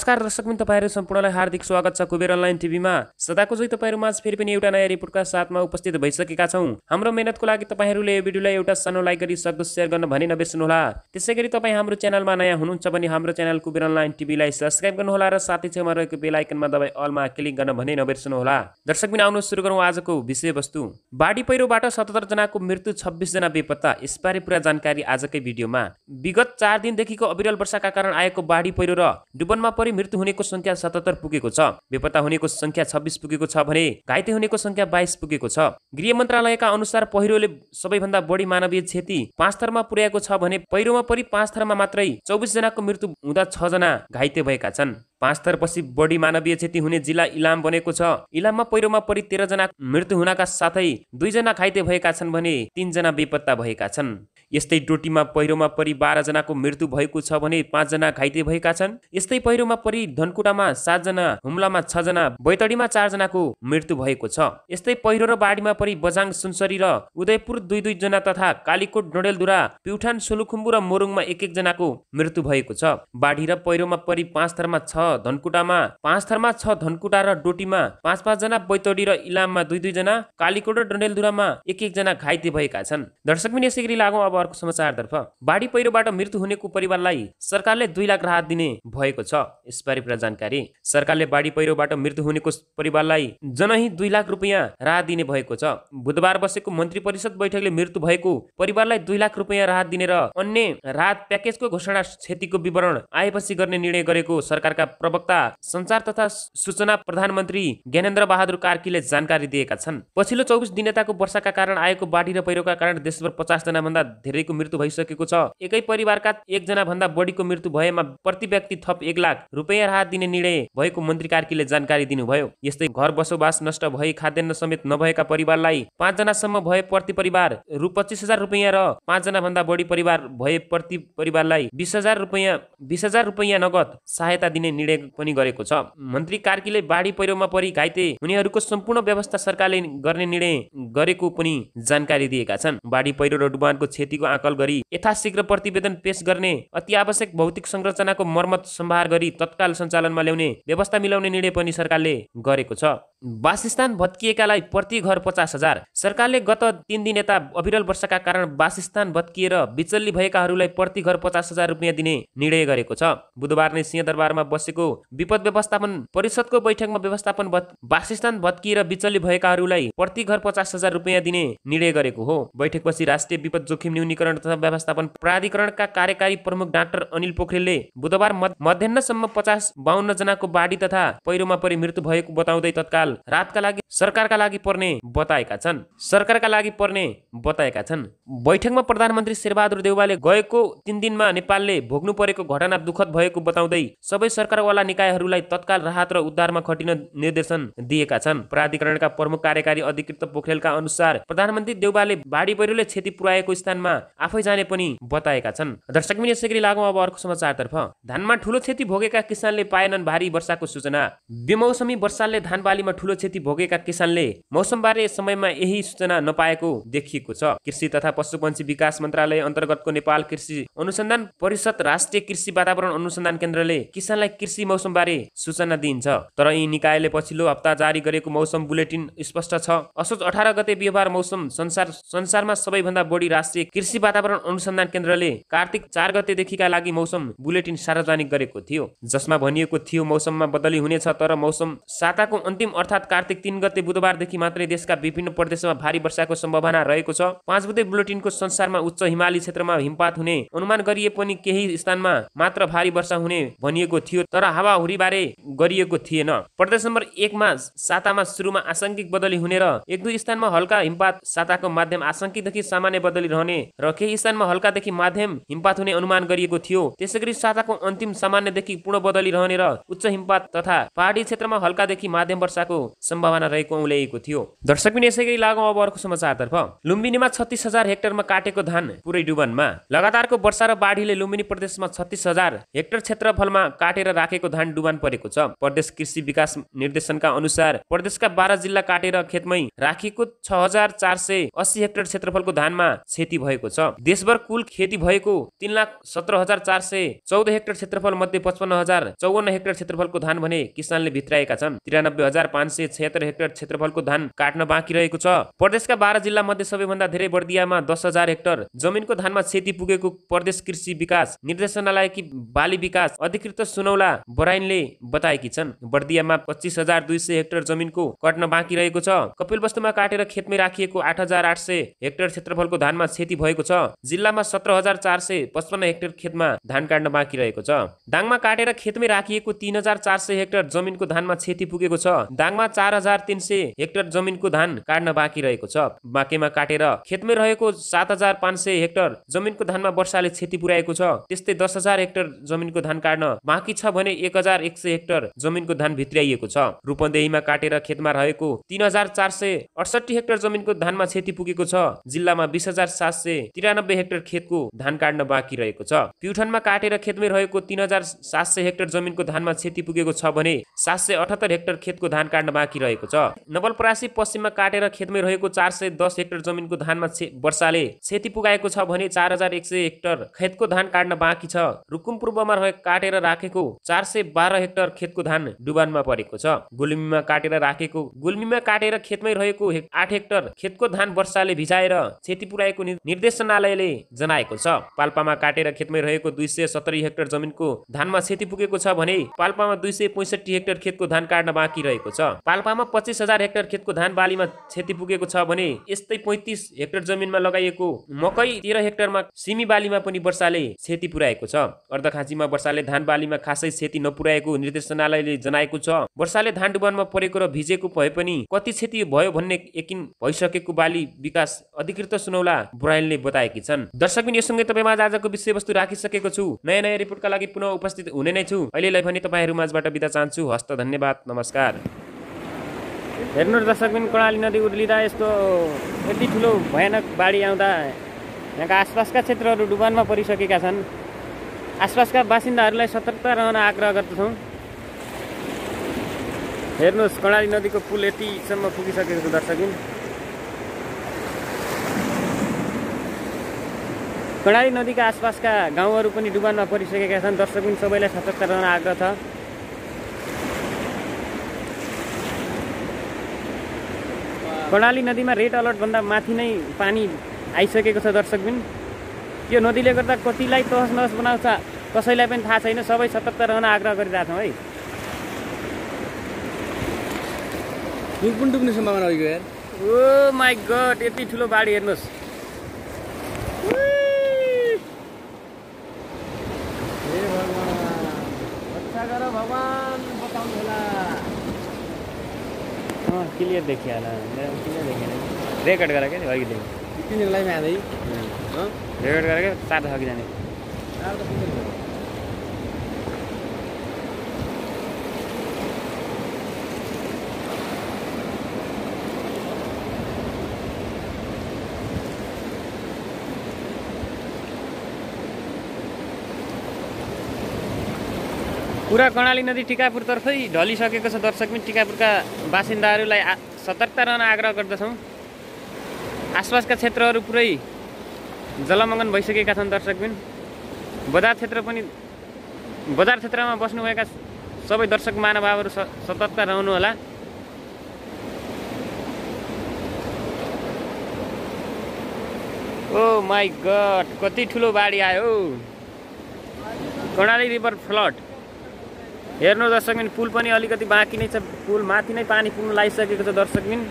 नमस्कार दर्शक तपाईँहरू सम्पूर्णलाई हार्दिक स्वागत छ कुबेर अनलाइन टिभीमा सदाको चाहिँ तपाईँहरू माझ फेरि पनि एउटा नयाँ रिपोर्टका साथमा उपस्थित भइसकेका छौँ हाम्रो मेहनतको लागि तपाईँहरूले यो भिडियोलाई एउटा सानो लाइक गरी सक्दो सेयर गर्न भने नबिर्सनुहोला त्यसै गरी तपाईँ हाम्रो च्यानलमा नयाँ हुनुहुन्छ भने हाम्रो च्यानल कुबेर अनलाइन टिभीलाई सब्सक्राइब गर्नुहोला र साथै छेउमा रहेको बेलायकनमा दबाई अलमा क्लिक गर्न भने नबिर्सनुहोला दर्शक मिन आउनु सुरु गरौँ आजको विषयवस्तु बाढी पहिरोबाट सतहत्तर जनाको मृत्यु जना बेपत्ता यसबारे पुरा जानकारी आजकै भिडियोमा विगत चार दिनदेखिको अविरल वर्षाका कारण आएको बाढी पहिरो र डुबनमा परि गरी मृत्यु हुनेको संख्या सतहत्तर पुगेको छ बेपत्ता हुनेको संख्या छब्बिस पुगेको छ भने घाइते हुनेको संख्या बाइस पुगेको छ गृह मन्त्रालयका अनुसार पहिरोले सबैभन्दा बढी मानवीय क्षति पाँच थरमा पुर्याएको छ भने पहिरोमा परि पाँच थरमा मात्रै चौबिस जनाको मृत्यु हुँदा छ जना घाइते भएका छन् पाँच थरपछि बढी मानवीय क्षति हुने जिल्ला इलाम बनेको छ इलाममा पहिरोमा परि तेह्रजना मृत्यु हुनका साथै दुईजना घाइते भएका छन् भने तिनजना बेपत्ता भएका छन् यस्तै डोटीमा पहिरोमा परि बाह्रजनाको मृत्यु भएको छ भने पाँचजना घाइते भएका छन् यस्तै पहिरोमा परि धनकुटामा सातजना हुम्लामा छजना बैतडीमा चारजनाको मृत्यु भएको छ यस्तै पहिरो र बाढीमा परि बजाङ सुनसरी र उदयपुर दुई दुईजना तथा कालीकोट डडेलधुरा प्युठान सोलुखुम्बु र मोरुङमा एक एकजनाको मृत्यु भएको छ बाढी र पहिरोमा परि पाँच थरमा छ धनकुटामा पाँच थरमा छ धनकुटा र डोटीमा पाँच पाँचजना बैतडी र इलाममा दुई दुईजना कालीकोट र डडेलधुरामा एक एकजना घाइते भएका छन् दर्शक पनि यसै गरी लागौँ अब अर्को समाचारतर्फ बाढी पहिरोबाट मृत्यु हुनेको परिवारलाई सरकारले दुई लाख राहत दिने भएको छ यसबारे पुरा जानकारी सरकारले बाढी पहिरोबाट मृत्यु हुनेको परिवारलाई जनै दुई लाख रुपियाँ राहत दिने भएको छ बुधबार बसेको मन्त्री परिषद बैठकले मृत्यु भएको परिवारलाई दुई लाख रुपियाँ राहत दिने र अन्य राहत प्याकेजको घोषणा क्षतिको विवरण आएपछि गर्ने निर्णय गरेको सरकारका प्रवक्ता संचार तथा सूचना प्रधानमन्त्री ज्ञानेन्द्र बहादुर कार्कीले जानकारी दिएका छन् पछिल्लो चौबिस दिनताको वर्षाका कारण आएको बाढी र पहिरोका कारण देशभर पचासजना भन्दा धेरैको मृत्यु भइसकेको छ एकै परिवारका एकजना भन्दा बढीको मृत्यु भएमा प्रति व्यक्ति थप एक लाख रुपियाँ राहत दिने निर्णय भएको मन्त्री कार्कीले जानकारी दिनुभयो यस्तै घर बसोबास नष्ट भई खाद्यान्न समेत नभएका परिवारलाई पाँचजनासम्म भए प्रति परिवार रु पच्चिस हजार रुपियाँ र पाँचजना भन्दा बढी परिवार भए प्रति परिवारलाई बिस हजार रुपियाँ बिस हजार रुपियाँ नगद सहायता दिने निर्णय पनि गरेको छ मन्त्री कार्कीले बाढी पहिरोमा परि घाइते उनीहरूको सम्पूर्ण व्यवस्था सरकारले गर्ने निर्णय गरेको पनि जानकारी दिएका छन् बाढी पहिरो र डुबानको क्षति आकल गरी यथाशीघ्र प्रतिवेदन पेश गर्ने अति आवश्यक भौतिक संरचनाको मर्मत सम्भार गरी तत्काल सञ्चालनमा ल्याउने व्यवस्था मिलाउने निर्णय पनि सरकारले गरेको छ वासस्थान भत्किएकालाई प्रति घर पचास हजार सरकारले गत तिन दिन यता अविरल वर्षाका कारण वासस्थान भत्किएर विचल्ली भएकाहरूलाई प्रति घर पचास हजार रुपियाँ दिने निर्णय गरेको छ बुधबार नै सिंहदरबारमा बसेको विपद व्यवस्थापन परिषदको बैठकमा व्यवस्थापन वासस्थान भत्किएर विचल्ली भएकाहरूलाई प्रति घर पचास हजार रुपियाँ दिने निर्णय गरेको हो बैठकपछि राष्ट्रिय विपद जोखिम न्यूनीकरण तथा व्यवस्थापन प्राधिकरणका कार्यकारी प्रमुख डाक्टर अनिल पोखरेलले बुधबार मध्याहसम्म पचास बाहन्न जनाको बाढी तथा पहिरोमा परि मृत्यु भएको बताउँदै तत्काल रातका लागि सरकारका लागि पर्ने बताएका छन् सरकारका लागि पर्ने बताएका छन् बैठकमा प्रधानमन्त्री शेरबहादुर देउवाले गएको तिन दिनमा नेपालले भोग्नु परेको घटना दुःखद भएको बताउँदै सबै सरकारवाला निकायहरूलाई तत्काल राहत र उद्धारमा खटिन निर्देशन दिएका छन् प्राधिकरणका प्रमुख कार्यकारी अधिकृत पोखरेलका अनुसार प्रधानमन्त्री देउवाले बाढी पहिरोले क्षति पुर्याएको स्थानमा आफै जाने पनि बताएका छन् दर्शक यसै लागौँ अब अर्को समाचारतर्फ धानमा ठुलो क्षति भोगेका किसानले पाएनन् भारी वर्षाको सूचना बेमौसमी वर्षाले धान बालीमा ठुलो क्षति भोगेका किसानले मौसम मौसमबारे समयमा यही सूचना नपाएको देखिएको छ कृषि तथा पशुपन्छी विकास मन्त्रालय अन्तर्गतको नेपाल कृषि अनुसन्धान परिषद राष्ट्रिय कृषि वातावरण अनुसन्धान केन्द्रले किसानलाई कृषि मौसम बारे सूचना दिइन्छ तर यी निकायले पछिल्लो हप्ता जारी गरेको मौसम बुलेटिन स्पष्ट छ असोज अठार गते व्यवहार मौसम संसार संसारमा सबैभन्दा बढी राष्ट्रिय कृषि वातावरण अनुसन्धान केन्द्रले कार्तिक चार गतेदेखिका लागि मौसम बुलेटिन सार्वजनिक गरेको थियो जसमा भनिएको थियो मौसममा बदली हुनेछ तर मौसम साताको अन्तिम अर्थ अर्थात् कार्तिक तिन गते बुधबारदेखि मात्रै देशका विभिन्न प्रदेशमा भारी वर्षाको सम्भावना रहेको छ पाँच बुधे बुलेटिनको संसारमा उच्च हिमाली क्षेत्रमा हिमपात हुने अनुमान गरिए पनि केही स्थानमा मात्र भारी वर्षा हुने भनिएको थियो तर हावाहुरीबारे गरिएको थिएन प्रदेश नम्बर एकमा सातामा सुरुमा आशंकिक बदली हुने र एक दुई स्थानमा हल्का हिमपात साताको माध्यम आंशिकदेखि सामान्य बदली रहने र केही स्थानमा हल्कादेखि माध्यम हिमपात हुने अनुमान गरिएको थियो त्यसै गरी साताको अन्तिम सामान्यदेखि पूर्ण बदली रहने र उच्च हिमपात तथा पहाडी क्षेत्रमा हल्कादेखि माध्यम वर्षाको सम्भावना रहेको औल्याइएको थियो दर्शक पनि यसै गरी लागौँ अब अर्को समाचारतर्फ लुम्बिनीमा छत्तिस हजार हेक्टरमा काटेको धान पुरै डुबनमा लगातारको वर्षा र बाढीले लुम्बिनी प्रदेशमा छत्तिस हजार हेक्टर क्षेत्रफलमा काटेर राखेको धान डुबान परेको छ प्रदेश कृषि विकास निर्देशनका अनुसार प्रदेशका बाह्र जिल्ला काटेर खेतमै राखेको छ हजार चार सय अस्सी हेक्टर क्षेत्रफलको धानमा क्षति भएको छ देशभर कुल खेती भएको तिन लाख सत्र हजार चार सय चौध हेक्टर क्षेत्रफल मध्ये पचपन्न हजार चौवन्न हेक्टर क्षेत्रफलको धान भने किसानले भित्राएका छन् तिरानब्बे हजार पाँच पाँच सय छयत्तर हेक्टर क्षेत्रफलको धान काट्न बाँकी रहेको छ प्रदेशका बाह्र जिल्ला मध्ये सबैभन्दा धेरै बर्दियामा दस हजार हेक्टर जमिनको धानमा क्षति पुगेको प्रदेश कृषि विकास निर्देशनालयकी बाली विकास अधिकृत सुनौला बराइनले बताएकी छन् बर्दियामा पच्चिस हजार दुई सय हेक्टर जमिनको कट्न बाँकी रहेको छ कपिल वस्तुमा काटेर खेतमै राखिएको आठ हजार आठ सय हेक्टर क्षेत्रफलको धानमा क्षति भएको छ जिल्लामा सत्र हजार चार सय पचपन्न हेक्टर खेतमा धान काट्न बाँकी रहेको छ दाङमा काटेर खेतमै राखिएको तिन हजार चार सय हेक्टर जमिनको धानमा क्षति पुगेको छ दाङमा चार हजार तिन सय हेक्टर जमिनको धान काट्न बाँकी रहेको छ बाँकीमा काटेर खेतमै रहेको सात हजार पाँच सय हेक्टर जमिनको धानमा वर्षाले क्षति पुर्याएको छ त्यस्तै दस हजार हेक्टर जमिनको धान काट्न बाँकी छ भने एक हजार एक सय हेक्टर जमिनको धान भित्र्याइएको छ रूपन्देहीमा काटेर खेतमा रहेको तिन हजार चार सय अडसठी हेक्टर जमिनको धानमा क्षति पुगेको छ जिल्लामा बिस हजार सात सय तिरानब्बे हेक्टर खेतको धान काट्न बाँकी रहेको छ प्युठानमा काटेर खेतमै रहेको तिन हजार सात सय हेक्टर जमिनको धानमा क्षति पुगेको छ भने सात सय अठहत्तर हेक्टर खेतको धान काट्न बाँकी रहेको छ नवलपरासी पश्चिममा काटेर खेतमै रहेको चार सय दस हेक्टर जमिनको धानमा वर्षाले क्षति पुगाएको छ भने चार हजार एक सय हेक्टर खेतको धान काट्न बाँकी छ रुकुम पूर्वमा काटेर राखेको चार सय बाह्र हेक्टर खेतको धान डुबानमा परेको छ गुल्मीमा काटेर राखेको गुल्मीमा काटेर खेतमै रहेको आठ हेक्टर खेतको धान वर्षाले भिजाएर क्षति पुर्याएको निर्देशनालयले जनाएको छ पाल्पामा काटेर खेतमै रहेको दुई सय सत्तरी हेक्टर जमिनको धानमा क्षति पुगेको छ भने पाल्पामा दुई सय पैँसठी हेक्टर खेतको धान काट्न बाँकी रहेको छ पाल्पामा पच्चिस हजार हेक्टर खेतको धान बालीमा क्षति पुगेको छ भने यस्तै पैँतिस हेक्टर जमिनमा लगाइएको मकै तेह्र हेक्टरमा सिमी बालीमा पनि वर्षाले क्षति पुर्याएको छ अर्धखाँचीमा वर्षाले धान बालीमा खासै क्षति नपुर्याएको निर्देशनालयले जनाएको छ वर्षाले धान डुबानमा परेको र भिजेको भए पनि कति क्षति भयो भन्ने यकिन भइसकेको बाली विकास अधिकृत सुनौला बुराइलले बताएकी छन् दर्शकबिन यो सँगै तपाईँमा आजको विषयवस्तु राखिसकेको छु नयाँ नयाँ रिपोर्टका लागि पुनः उपस्थित हुने नै छु अहिलेलाई भने तपाईँहरू माझबाट बिदा चाहन्छु हस्त धन्यवाद नमस्कार हेर्नु दर्शकबिन कर्णाली नदी उर्लिँदा यस्तो यति ठुलो भयानक बाढी आउँदा यहाँका आसपासका क्षेत्रहरू डुबानमा परिसकेका छन् आसपासका बासिन्दाहरूलाई सतर्क रहन आग्रह गर्दछौँ हेर्नुहोस् कर्णाली नदीको पुल यतिसम्म पुगिसकेको छ दर्शकबिन कर्णाली नदीका आसपासका गाउँहरू पनि डुबानमा परिसकेका छन् दर्शकबिन सबैलाई सतर्क रहन आग्रह छ कर्णाली नदीमा रेड अलर्टभन्दा माथि नै पानी आइसकेको छ दर्शकबिन यो नदीले गर्दा कतिलाई तहस नहस बनाउँछ कसैलाई पनि थाहा छैन सबै सतर्क रहन आग्रह गरिरहेछौँ है पनि डुब्ने सम्भावना ओ माई गड यति ठुलो बाढी हेर्नुहोस् भगवान् बताउनु होला अँ क्लियर देखिए क्लियर देखिए रेकर्ड गरेर क्या अघि देखि तिनीहरूलाई रेकर्ड गरेर चार सकिजाने पुरा कर्णाली नदी टिकापुरतर्फै ढलिसकेको छ दर्शक पनि टिकापुरका बासिन्दाहरूलाई सतर्कता रहन आग्रह गर्दछौँ आसपासका क्षेत्रहरू पुरै जलमग्न भइसकेका छन् दर्शकबिन बजार क्षेत्र पनि बजार क्षेत्रमा बस्नुभएका सबै दर्शक महानुभावहरू सतर्कता रहनुहोला ओ माई गड कति ठुलो बाढी आयो कर्णाली रिभर फ्लड हेर्नु दर्शकबिन पुल पनि अलिकति बाँकी नै छ पुल माथि नै पानी पुग्नु लागिसकेको छ दर्शकबिन